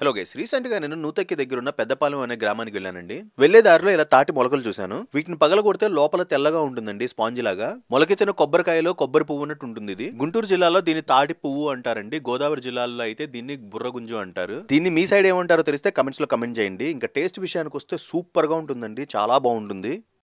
hello guys recent గా నేను నూతక్కి దగ్గర ఉన్న పెద్దపాలెం అనే గ్రామానికి వెళ్ళానండి వెళ్లే దారిలో ఇలా తాటి మొలకలు చూశాను వీటిని పగలగొడితే లోపల తెల్లగా ఉంటుందండి స్పాంజ్ లాగా మొలకెత్తిన కొబ్బరికాయలో కొబ్బరి పువ్వు ఉన్నట్టు ఉంటుంది ఇది గుంటూరు జిల్లాలో దీన్ని తాటి పువ్వు అంటారండి గోదావరి జిల్లాలో అయితే దీన్ని బుర్రగుంజు అంటారు దీన్ని మీ సైడ్ ఏమంటారో తెలిస్తే కమెంట్స్ లో కమెంట్ చేయండి ఇంకా టేస్ట్ విషయానికి వస్తే సూపర్ గా ఉంటుందండి చాలా బాగుంటుంది